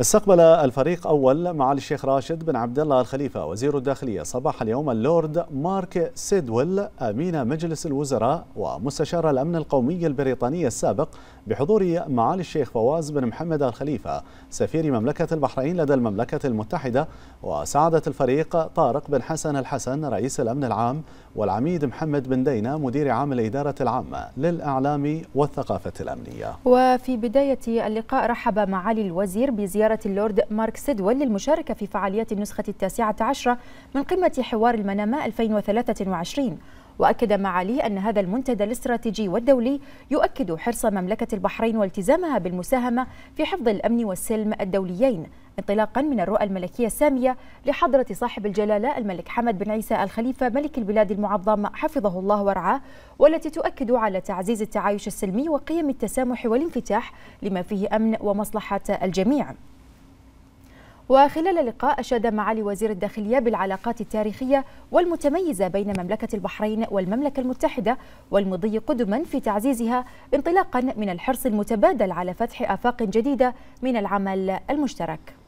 استقبل الفريق أول معالي الشيخ راشد بن عبد الله الخليفة وزير الداخلية صباح اليوم اللورد مارك سيدويل أمين مجلس الوزراء ومستشار الأمن القومي البريطاني السابق بحضور معالي الشيخ فواز بن محمد الخليفة سفير مملكة البحرين لدى المملكة المتحدة وسعادة الفريق طارق بن حسن الحسن رئيس الأمن العام والعميد محمد بن دينا مدير عام الإدارة العامة للإعلام والثقافة الأمنية وفي بداية اللقاء رحب معالي الوزير بزيارة اللورد مارك سيدويل للمشاركة في فعاليات النسخة التاسعة عشرة من قمة حوار المنامة 2023 وأكد معالي أن هذا المنتدى الاستراتيجي والدولي يؤكد حرص مملكة البحرين والتزامها بالمساهمة في حفظ الأمن والسلم الدوليين انطلاقا من الرؤى الملكية السامية لحضرة صاحب الجلالة الملك حمد بن عيسى الخليفة ملك البلاد المعظم حفظه الله ورعاه والتي تؤكد على تعزيز التعايش السلمي وقيم التسامح والانفتاح لما فيه أمن ومصلحة الجميع وخلال اللقاء أشاد معالي وزير الداخلية بالعلاقات التاريخية والمتميزة بين مملكة البحرين والمملكة المتحدة والمضي قدما في تعزيزها انطلاقا من الحرص المتبادل على فتح آفاق جديدة من العمل المشترك